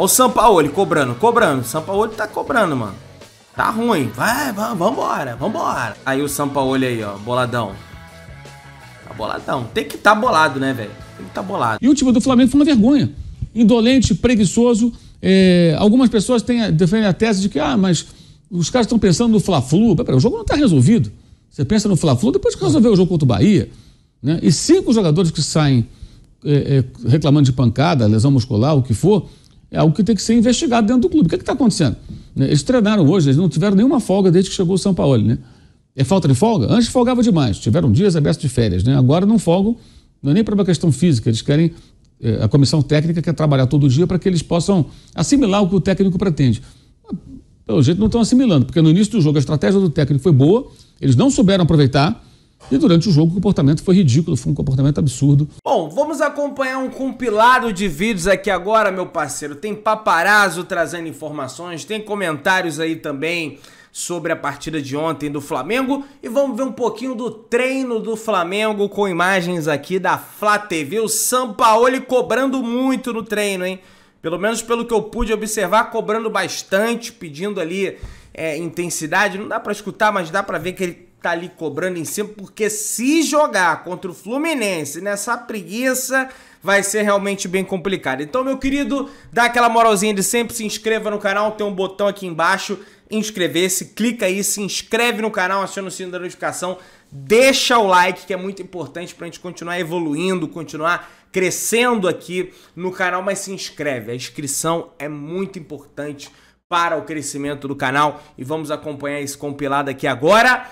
Olha o Sampaoli cobrando, cobrando. O Sampaoli tá cobrando, mano. Tá ruim. Vai, vai, vambora, vambora. Aí o Sampaoli aí, ó, boladão. Tá boladão. Tem que tá bolado, né, velho? Tem que tá bolado. E o time do Flamengo foi uma vergonha. Indolente, preguiçoso. É, algumas pessoas têm, defendem a tese de que, ah, mas os caras estão pensando no Fla-Flu. O jogo não está resolvido. Você pensa no Fla-Flu depois que resolver o jogo contra o Bahia. Né? E cinco jogadores que saem é, é, reclamando de pancada, lesão muscular, o que for, é algo que tem que ser investigado dentro do clube. O que é está acontecendo? Né, eles treinaram hoje, eles não tiveram nenhuma folga desde que chegou o São Paulo, né? É falta de folga? Antes folgava demais, tiveram dias abertos de férias, né? Agora não folgam, não é nem para uma questão física, eles querem, eh, a comissão técnica quer trabalhar todo dia para que eles possam assimilar o que o técnico pretende. Ah, pelo jeito não estão assimilando, porque no início do jogo a estratégia do técnico foi boa, eles não souberam aproveitar, e durante o jogo o comportamento foi ridículo, foi um comportamento absurdo. Bom, vamos acompanhar um compilado de vídeos aqui agora, meu parceiro. Tem paparazzo trazendo informações, tem comentários aí também sobre a partida de ontem do Flamengo e vamos ver um pouquinho do treino do Flamengo com imagens aqui da Flá TV. O Sampaoli cobrando muito no treino, hein? Pelo menos pelo que eu pude observar, cobrando bastante, pedindo ali é, intensidade. Não dá para escutar, mas dá para ver que ele tá ali cobrando em cima, porque se jogar contra o Fluminense nessa preguiça, vai ser realmente bem complicado. Então, meu querido, dá aquela moralzinha de sempre, se inscreva no canal, tem um botão aqui embaixo, inscrever-se, clica aí, se inscreve no canal, aciona o sino da notificação, deixa o like, que é muito importante pra gente continuar evoluindo, continuar crescendo aqui no canal, mas se inscreve, a inscrição é muito importante para o crescimento do canal e vamos acompanhar esse compilado aqui agora.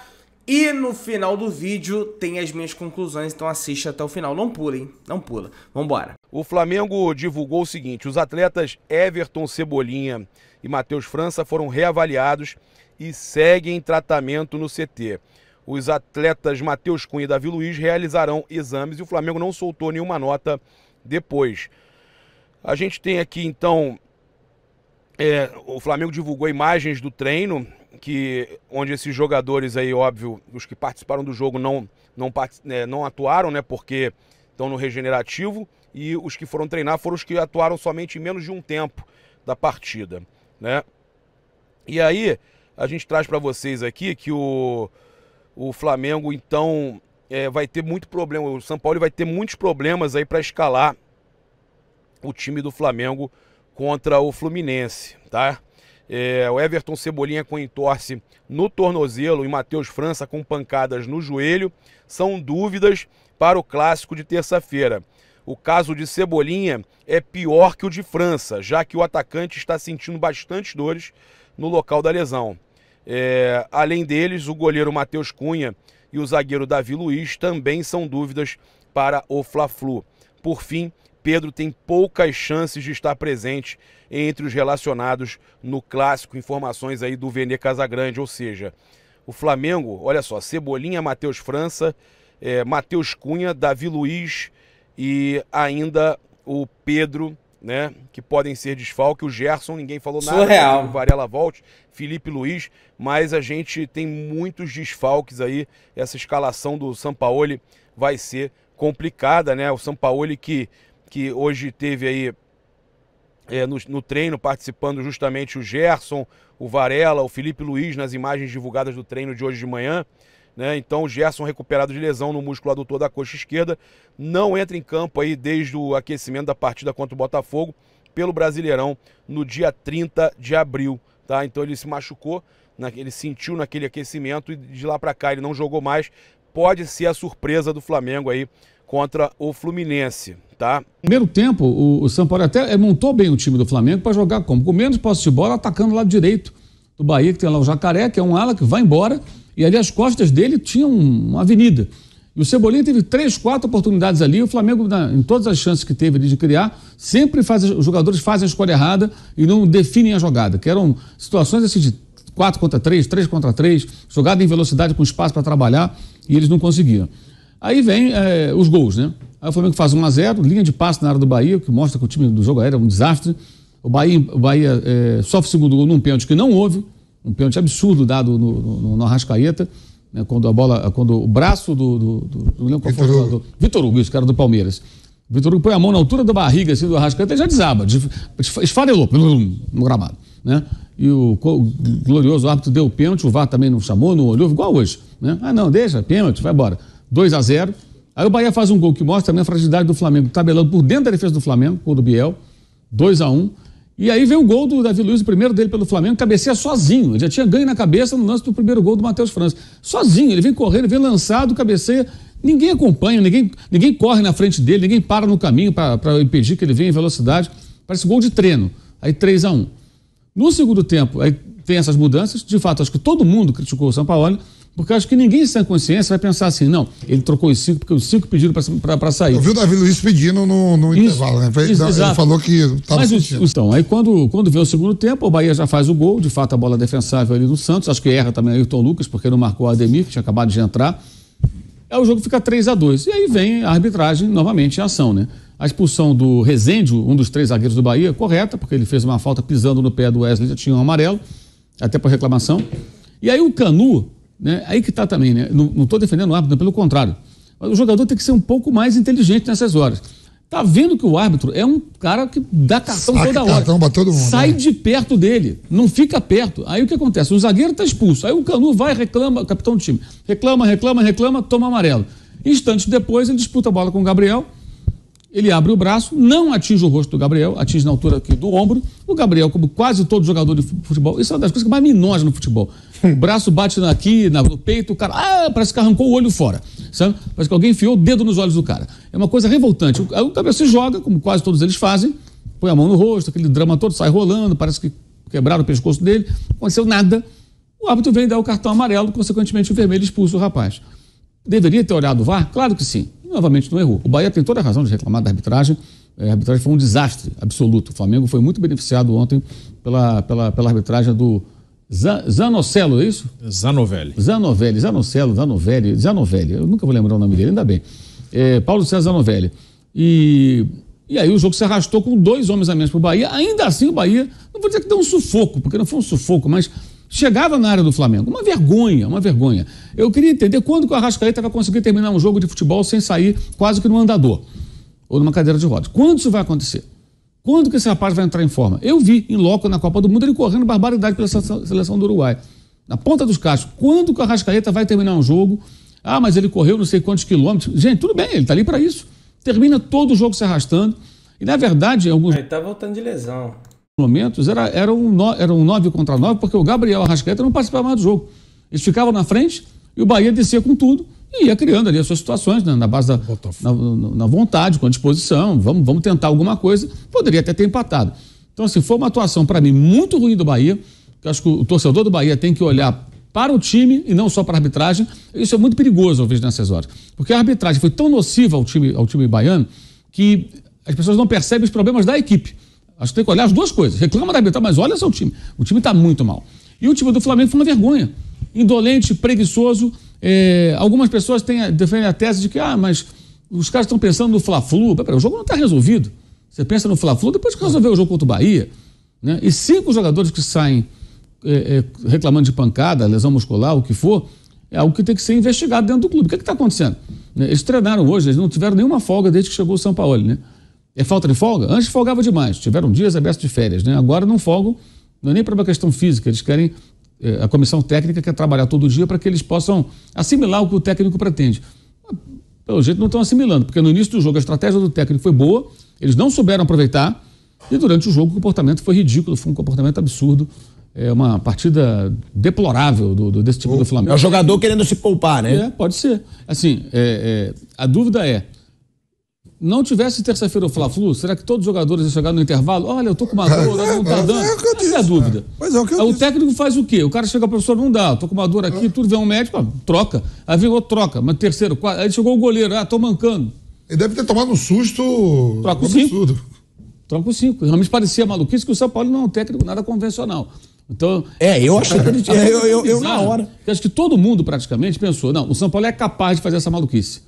E no final do vídeo tem as minhas conclusões, então assista até o final. Não pula, hein? Não pula. Vambora. O Flamengo divulgou o seguinte: os atletas Everton Cebolinha e Matheus França foram reavaliados e seguem tratamento no CT. Os atletas Matheus Cunha e Davi Luiz realizarão exames e o Flamengo não soltou nenhuma nota depois. A gente tem aqui então. É, o Flamengo divulgou imagens do treino que onde esses jogadores aí, óbvio, os que participaram do jogo não, não, é, não atuaram, né? Porque estão no regenerativo e os que foram treinar foram os que atuaram somente em menos de um tempo da partida, né? E aí a gente traz para vocês aqui que o, o Flamengo então é, vai ter muito problema, o São Paulo vai ter muitos problemas aí para escalar o time do Flamengo contra o Fluminense, tá? É, o Everton Cebolinha com entorse no tornozelo e Matheus França com pancadas no joelho são dúvidas para o clássico de terça-feira. O caso de Cebolinha é pior que o de França, já que o atacante está sentindo bastante dores no local da lesão. É, além deles, o goleiro Matheus Cunha e o zagueiro Davi Luiz também são dúvidas para o Fla-Flu. Por fim, Pedro tem poucas chances de estar presente entre os relacionados no clássico. Informações aí do Vene Casagrande, ou seja, o Flamengo, olha só, Cebolinha, Matheus França, é, Matheus Cunha, Davi Luiz e ainda o Pedro, né? Que podem ser desfalque. O Gerson, ninguém falou nada. Surreal. Né, o Varela volte, Felipe Luiz, mas a gente tem muitos desfalques aí. Essa escalação do Sampaoli vai ser complicada, né? O Sampaoli que que hoje teve aí é, no, no, treino participando justamente o Gerson, o Varela, o Felipe Luiz nas imagens divulgadas do treino de hoje de manhã. Né? Então, o Gerson recuperado de lesão no músculo adutor da coxa esquerda, não entra em campo aí desde o aquecimento da partida contra o Botafogo pelo Brasileirão no dia 30 de abril. Tá? Então, ele se machucou, ele sentiu naquele aquecimento e de lá para cá ele não jogou mais. Pode ser a surpresa do Flamengo aí contra o Fluminense, tá? Primeiro tempo, o, o Sampaio até montou bem o time do Flamengo para jogar como? Com menos posse de bola, atacando o lado direito do Bahia, que tem lá o Jacaré, que é um ala que vai embora, e ali as costas dele tinha uma avenida. E o Cebolinha teve três, quatro oportunidades ali. O Flamengo, na, em todas as chances que teve ali de criar, sempre faz, os jogadores fazem a escolha errada e não definem a jogada. Que eram situações assim de quatro contra três, três contra três, jogada em velocidade com espaço para trabalhar, e eles não conseguiam. Aí vem é, os gols, né? Aí o Flamengo faz 1x0, linha de passe na área do Bahia, que mostra que o time do jogo era é um desastre. O Bahia, o Bahia é, sofre o segundo gol num pênalti que não houve, um pênalti absurdo dado no, no, no Arrascaeta, né, quando a bola, quando o braço do, do, do, do Vitor Hugo. Vitor Hugo, esse cara do Palmeiras. Vitor Hugo põe a mão na altura da barriga assim, do Arrascaeta e já desaba, esfarelou no gramado. Né? E o, o glorioso árbitro deu o pênalti, o VAR também não chamou, não olhou, igual hoje. Né? Ah, não, deixa, pênalti, vai embora. 2 a 0 Aí o Bahia faz um gol que mostra também a fragilidade do Flamengo, tabelando por dentro da defesa do Flamengo, gol do Biel, 2 a 1 E aí vem o gol do Davi Luiz, o primeiro dele pelo Flamengo, cabeceia sozinho. Ele já tinha ganho na cabeça no lance do primeiro gol do Matheus França. Sozinho, ele vem correndo, ele vem lançado, cabeceia. Ninguém acompanha, ninguém, ninguém corre na frente dele, ninguém para no caminho para impedir que ele venha em velocidade. Parece gol de treino. Aí 3 a 1 No segundo tempo, aí tem essas mudanças. De fato, acho que todo mundo criticou o São Paulo porque acho que ninguém sem consciência vai pensar assim, não, ele trocou os cinco, porque os cinco pediram para sair. Eu vi o Davi Luiz pedindo no, no isso, intervalo, né? Ele, isso, ele exato. falou que estava sentindo. Os, então, aí quando, quando vê o segundo tempo, o Bahia já faz o gol, de fato a bola defensável ali do Santos, acho que erra também Ayrton Lucas, porque não marcou o Ademir, que tinha acabado de entrar. Aí é, o jogo fica 3 a 2 E aí vem a arbitragem novamente em ação, né? A expulsão do Rezende, um dos três zagueiros do Bahia, correta, porque ele fez uma falta pisando no pé do Wesley, já tinha um amarelo, até por reclamação. E aí o Canu, né? Aí que está também, né? não estou defendendo o árbitro, pelo contrário. o jogador tem que ser um pouco mais inteligente nessas horas. Tá vendo que o árbitro é um cara que dá cartão Saca toda hora. Cartão pra todo mundo, Sai né? de perto dele, não fica perto. Aí o que acontece? O zagueiro tá expulso. Aí o Canu vai, reclama, capitão do time. Reclama, reclama, reclama, toma amarelo. Instantes depois ele disputa a bola com o Gabriel ele abre o braço, não atinge o rosto do Gabriel, atinge na altura aqui do ombro. O Gabriel, como quase todo jogador de futebol, isso é uma das coisas que mais me noja no futebol. O braço bate aqui, no peito, o cara. Ah, parece que arrancou o olho fora. Sabe? Parece que alguém enfiou o dedo nos olhos do cara. É uma coisa revoltante. O Gabriel se joga, como quase todos eles fazem, põe a mão no rosto, aquele drama todo, sai rolando, parece que quebraram o pescoço dele. Não aconteceu nada. O árbitro vem dar o cartão amarelo, consequentemente o vermelho expulsa o rapaz. Deveria ter olhado o VAR? Claro que sim novamente não errou. O Bahia tem toda a razão de reclamar da arbitragem. É, a arbitragem foi um desastre absoluto. O Flamengo foi muito beneficiado ontem pela, pela, pela arbitragem do Zan, Zanocelo, é isso? Zanovelli. Zanovelli, Zanocelo, Zanovelli, Zanovelli. Eu nunca vou lembrar o nome dele, ainda bem. É, Paulo César Zanovelli. E, e aí o jogo se arrastou com dois homens a menos para o Bahia. Ainda assim, o Bahia, não vou dizer que deu um sufoco, porque não foi um sufoco, mas chegava na área do Flamengo. Uma vergonha, uma vergonha. Eu queria entender quando que o Arrascaeta vai conseguir terminar um jogo de futebol sem sair quase que no andador ou numa cadeira de rodas. Quando isso vai acontecer? Quando que esse rapaz vai entrar em forma? Eu vi em loco na Copa do Mundo ele correndo barbaridade pela seleção do Uruguai. Na ponta dos cachos, Quando que o Arrascaeta vai terminar um jogo? Ah, mas ele correu não sei quantos quilômetros. Gente, tudo bem, ele está ali para isso. Termina todo o jogo se arrastando. E na verdade, alguns. Ele tá voltando de lesão momentos era, era, um no, era um 9 contra 9, porque o Gabriel Arrascaeta não participava mais do jogo. Eles ficavam na frente e o Bahia descia com tudo e ia criando ali as suas situações, né, na base da na, na, vontade, com a disposição, vamos, vamos tentar alguma coisa. Poderia até ter empatado. Então, assim, foi uma atuação, para mim, muito ruim do Bahia. Que acho que o torcedor do Bahia tem que olhar para o time e não só para a arbitragem. Isso é muito perigoso, eu vejo, nessas horas. Porque a arbitragem foi tão nociva ao time, ao time baiano que as pessoas não percebem os problemas da equipe. Acho que tem que olhar as duas coisas. Reclama da arbitragem, mas olha seu time. O time está muito mal. E o time do Flamengo foi uma vergonha. Indolente, preguiçoso. É, algumas pessoas têm, defendem a tese de que, ah, mas os caras estão pensando no Fla-Flu. o jogo não está resolvido. Você pensa no Fla-Flu depois que resolver o jogo contra o Bahia. Né? E cinco jogadores que saem é, é, reclamando de pancada, lesão muscular, o que for, é algo que tem que ser investigado dentro do clube. O que é está acontecendo? Eles treinaram hoje, eles não tiveram nenhuma folga desde que chegou o São Paulo, né? É falta de folga? Antes folgava demais, tiveram dias abertos de férias, né? Agora não folgam, não é nem para uma questão física, eles querem, eh, a comissão técnica quer trabalhar todo dia para que eles possam assimilar o que o técnico pretende. Ah, pelo jeito não estão assimilando, porque no início do jogo a estratégia do técnico foi boa, eles não souberam aproveitar e durante o jogo o comportamento foi ridículo, foi um comportamento absurdo. É uma partida deplorável do, do desse tipo o, do Flamengo. É o jogador querendo se poupar, né? É, pode ser. Assim, é, é, a dúvida é, não tivesse terça-feira o Fla-Flu, será que todos os jogadores iam chegar no intervalo? Olha, eu tô com uma dor, não tá é, é, dando. É, é, é a dúvida. É. Mas é o que eu Aí, O técnico faz o quê? O cara chega, professor, não dá, tô com uma dor aqui, tudo, vem um médico, ó, troca. Aí virou troca. Mas terceiro, quarto. Aí chegou o goleiro, ah, tô mancando. Ele deve ter tomado um susto Troca o absurdo. Cinco. Troca o cinco. Realmente parecia maluquice que o São Paulo não é um técnico nada convencional. Então. É, eu acho que. É, eu, eu, eu, na hora. Acho que todo mundo praticamente pensou: não, o São Paulo é capaz de fazer essa maluquice.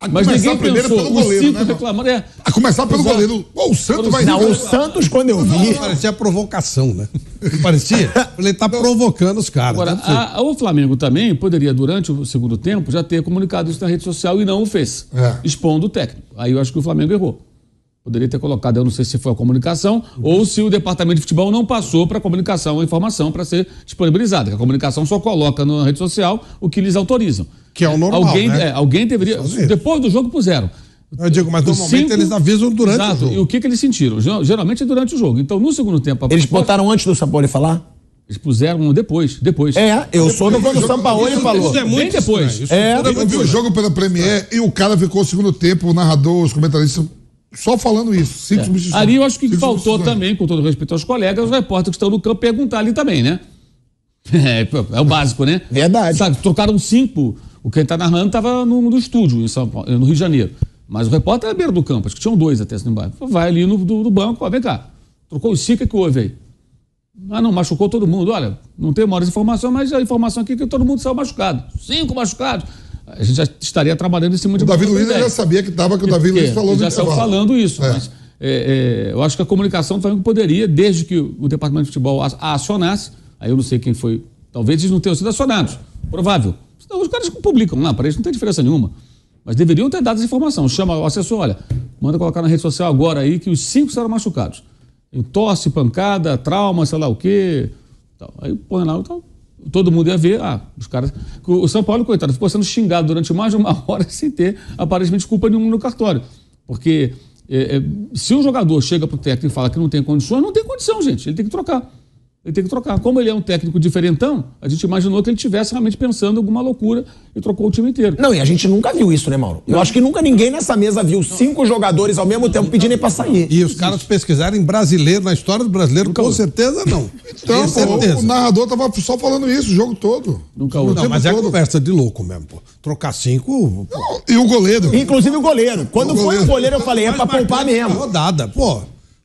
A mas ninguém primeiro pensou, pelo goleiro, o Cinto né, reclamando, é... A começar pelo Exato. goleiro. ou o Santos vai... Não, o Santos, quando eu vi... Parecia provocação, né? Parecia? Ele tá provocando os caras. Agora, né? a, o Flamengo também poderia, durante o segundo tempo, já ter comunicado isso na rede social e não o fez. É. Expondo o técnico. Aí eu acho que o Flamengo errou. Poderia ter colocado, eu não sei se foi a comunicação ou se o departamento de futebol não passou para a comunicação a informação para ser disponibilizada. A comunicação só coloca na rede social o que eles autorizam. Que é o normal. Alguém, né? é, alguém deveria. Depois do jogo puseram. Eu digo, mas normalmente cinco, eles avisam durante exato, o jogo. E o que, que eles sentiram? Geralmente é durante o jogo. Então, no segundo tempo. Eles proposta, botaram antes do Sampaoli falar? Eles puseram depois, depois. É, eu soube quando o é Sampaoli falou. Isso é muito Bem depois. é, é. eu vi o jogo pela Premier é. e o cara ficou o segundo tempo, o narrador, os comentaristas, só falando isso. Cinco é. Ali eu acho que faltou também, com todo respeito aos colegas, os repórteres que estão no campo perguntar ali também, né? É, é o básico, né? Verdade. Sabe, trocaram cinco o quem está narrando estava no, no, estúdio, em São Paulo, no Rio de Janeiro. Mas o repórter era é beira do campo, acho que tinham dois até assim embaixo. Vai ali no, do, do banco, ó, vem cá. Trocou o SICA que houve aí. Ah, não, machucou todo mundo. Olha, não tem maiores informações, mas a informação aqui é que todo mundo saiu machucado. Cinco machucados. A gente já estaria trabalhando em cima de... O Davi Luiz já sabia que estava, que o Davi Luiz falou... Já saiu falando isso, é. mas é, é, eu acho que a comunicação também poderia, desde que o Departamento de Futebol a, a acionasse, aí eu não sei quem foi, talvez eles não tenham sido acionados, provável, então, os caras publicam lá, para eles não tem diferença nenhuma. Mas deveriam ter dado essa informação. Chama o assessor, olha, manda colocar na rede social agora aí que os cinco serão machucados. Em tosse, pancada, trauma, sei lá o quê. Aí põe lá, então todo mundo ia ver. Ah, os caras. O São Paulo, coitado, ficou sendo xingado durante mais de uma hora sem ter aparentemente culpa nenhuma no cartório. Porque é, é, se o jogador chega para o técnico e fala que não tem condições, não tem condição, gente. Ele tem que trocar ele tem que trocar. Como ele é um técnico diferentão, a gente imaginou que ele tivesse realmente pensando alguma loucura e trocou o time inteiro. Não, e a gente nunca viu isso, né, Mauro? Eu acho que nunca ninguém nessa mesa viu não. cinco jogadores ao mesmo não, tempo pedindo para sair. E os caras pesquisarem brasileiro, na história do brasileiro, nunca com certeza não. Então, com é certeza. o narrador tava só falando isso o jogo todo. Nunca houve. Não, mas é todo. é conversa de louco mesmo, pô. Trocar cinco... Pô. E o goleiro. Inclusive o goleiro. Quando o goleiro. foi o goleiro, eu falei, é pra poupar mesmo. Rodada, pô.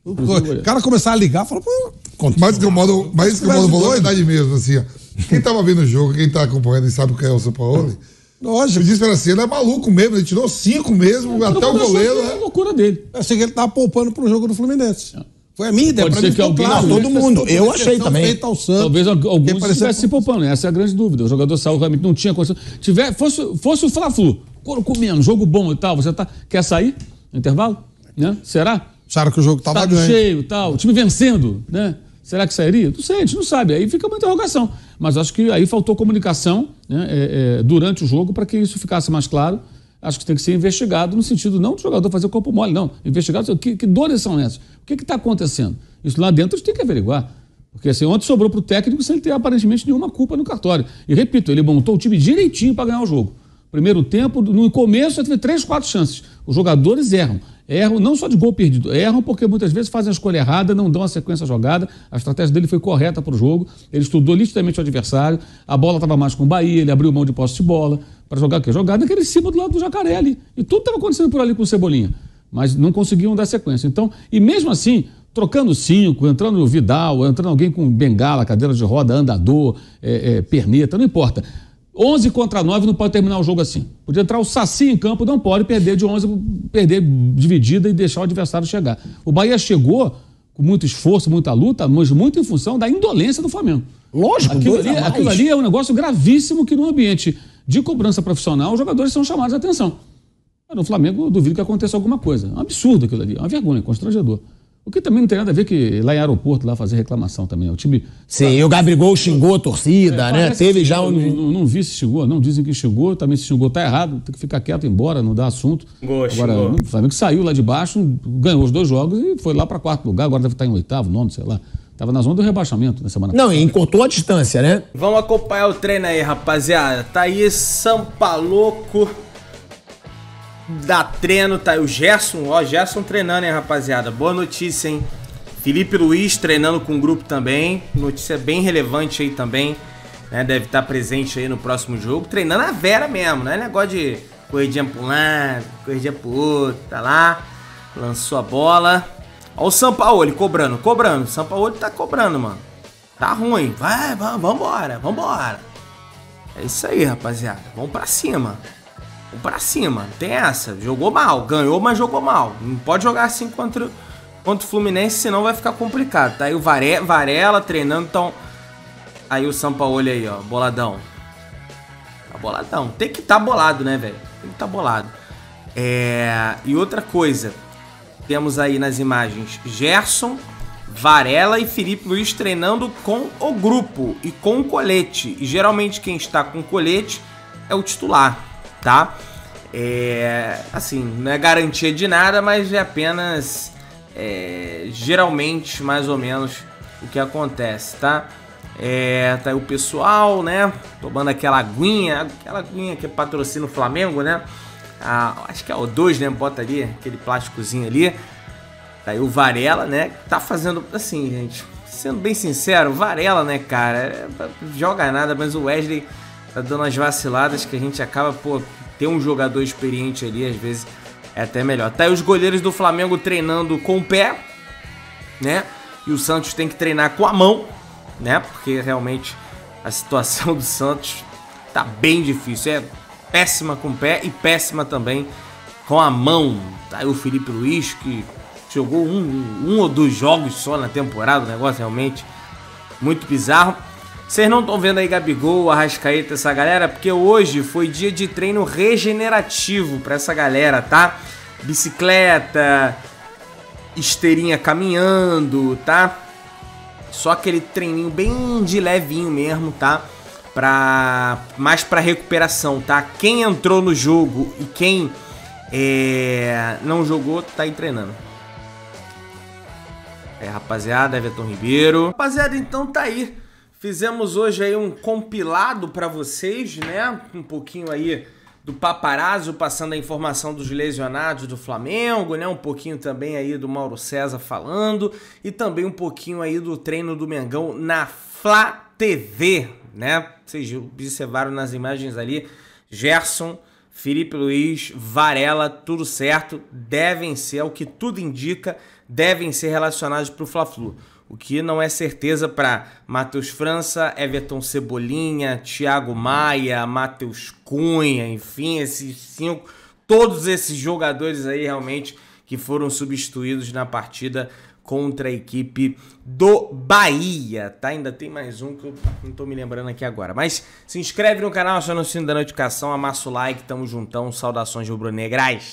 O cara começar a ligar, falou, pô mais que o modo, mais que o modo falou, mesmo, assim, ó. Quem tava vendo o jogo, quem tá acompanhando e sabe o que é o São Paulo, Lógico. Me diz pra assim, ele é maluco mesmo, ele tirou cinco mesmo, eu até o goleiro. É a né? loucura dele. Eu achei que ele tava tá poupando pro jogo do Fluminense. Foi a minha ideia, Pode pra ser que alguém claro, todo mundo. Eu achei também. Talvez alguns estivessem parecia... se poupando, essa é a grande dúvida. O jogador saiu realmente, não tinha condição. Tiver, fosse, fosse o Fla-Flu, couro comendo, jogo bom e tal, você tá, quer sair no intervalo? Né? Será? Acharam que o jogo tava, tava tá ganho. cheio e tal, o time vencendo, né? Será que sairia? Não sei, a gente não sabe. Aí fica uma interrogação. Mas acho que aí faltou comunicação né, é, é, durante o jogo para que isso ficasse mais claro. Acho que tem que ser investigado no sentido não do jogador fazer o corpo mole, não. Investigado, que, que dores são essas? O que está acontecendo? Isso lá dentro a gente tem que averiguar. Porque assim, ontem sobrou para o técnico sem ter aparentemente nenhuma culpa no cartório. E repito, ele montou o time direitinho para ganhar o jogo. Primeiro tempo, no começo, ele teve três, quatro chances. Os jogadores erram erram, não só de gol perdido, erram porque muitas vezes fazem a escolha errada, não dão a sequência jogada. A estratégia dele foi correta para o jogo, ele estudou nitidamente o adversário, a bola estava mais com o Bahia, ele abriu mão de posse de bola para jogar o quê? que ele cima do lado do jacaré ali. E tudo estava acontecendo por ali com o Cebolinha, mas não conseguiam dar sequência. Então, e mesmo assim, trocando cinco, entrando o Vidal, entrando alguém com bengala, cadeira de roda, andador, é, é, perneta, não importa 11 contra 9 não pode terminar o jogo assim. Podia entrar o Saci em campo, não pode perder de 11, perder dividida e deixar o adversário chegar. O Bahia chegou com muito esforço, muita luta, mas muito em função da indolência do Flamengo. Lógico, aquilo ali, aquilo ali é um negócio gravíssimo que no ambiente de cobrança profissional os jogadores são chamados a atenção. No Flamengo, duvido que aconteça alguma coisa. É um absurdo aquilo ali, é uma vergonha, é constrangedor. O que também não tem nada a ver que lá em aeroporto lá fazer reclamação também. Né? O time. Sim, tá, o Gabigol xingou a torcida, é, né? Teve já um. Não, não, vi se xingou, não dizem que xingou, também se xingou tá errado, tem que ficar quieto, embora, não dá assunto. Boa, agora, xingou. o Flamengo saiu lá de baixo, ganhou os dois jogos e foi lá para quarto lugar, agora deve estar tá em oitavo, nono, sei lá. Tava na zona do rebaixamento na semana Não, e encurtou a distância, né? Vamos acompanhar o treino aí, rapaziada. Tá Sampa Louco da treino, tá? O Gerson, ó, Gerson treinando, hein, rapaziada? Boa notícia, hein? Felipe Luiz treinando com o grupo também. Notícia bem relevante aí também. Né? Deve estar tá presente aí no próximo jogo. Treinando a Vera mesmo, né? Negócio de corridinha pro lado, corridinha pro outro, tá lá. Lançou a bola. Ó o Sampaoli cobrando, cobrando. O Sampaoli tá cobrando, mano. Tá ruim. Vai, vambora, vambora. É isso aí, rapaziada. Vamos pra cima pra cima. Tem essa. Jogou mal. Ganhou, mas jogou mal. Não pode jogar assim contra, contra o Fluminense, senão vai ficar complicado. Tá aí o Vare, Varela treinando, então. Aí o Sampaoli aí, ó. Boladão. Tá boladão. Tem que tá bolado, né, velho? Tem que tá bolado. É... E outra coisa. Temos aí nas imagens Gerson, Varela e Felipe Luiz treinando com o grupo e com o colete. E geralmente quem está com colete é o titular tá? É, assim, não é garantia de nada, mas é apenas é, geralmente mais ou menos o que acontece, tá? É, tá aí o pessoal, né? Tomando aquela aguinha, aquela aguinha que patrocina o Flamengo, né? a acho que é o 2, né? Bota ali aquele plásticozinho ali. Tá aí o Varela, né? Tá fazendo assim, gente. Sendo bem sincero, Varela, né, cara? É, joga nada, mas o Wesley tá dando as vaciladas que a gente acaba, pô, ter um jogador experiente ali, às vezes é até melhor. Tá aí os goleiros do Flamengo treinando com o pé, né? E o Santos tem que treinar com a mão, né? Porque realmente a situação do Santos tá bem difícil. É péssima com o pé e péssima também com a mão. Tá aí o Felipe Luiz que jogou um, um ou dois jogos só na temporada, o negócio realmente muito bizarro. Vocês não estão vendo aí Gabigol, Arrascaeta, essa galera, porque hoje foi dia de treino regenerativo para essa galera, tá? Bicicleta, esteirinha caminhando, tá? Só aquele treininho bem de levinho mesmo, tá? Pra... Mais pra recuperação, tá? Quem entrou no jogo e quem é... não jogou, tá aí treinando. É, rapaziada, Everton Ribeiro. Rapaziada, então tá aí Fizemos hoje aí um compilado para vocês, né? Um pouquinho aí do paparazzo passando a informação dos lesionados do Flamengo, né? Um pouquinho também aí do Mauro César falando e também um pouquinho aí do treino do Mengão na Fla TV, né? Vocês observaram nas imagens ali, Gerson, Felipe Luiz, Varela, tudo certo, devem ser, o que tudo indica, devem ser relacionados para o Fla-Flu o que não é certeza para Matheus França, Everton Cebolinha, Thiago Maia, Matheus Cunha, enfim, esses cinco, todos esses jogadores aí realmente que foram substituídos na partida contra a equipe do Bahia, tá? Ainda tem mais um que eu não tô me lembrando aqui agora. Mas se inscreve no canal, aciona o sino da notificação, amassa o like, tamo juntão, saudações rubro-negras.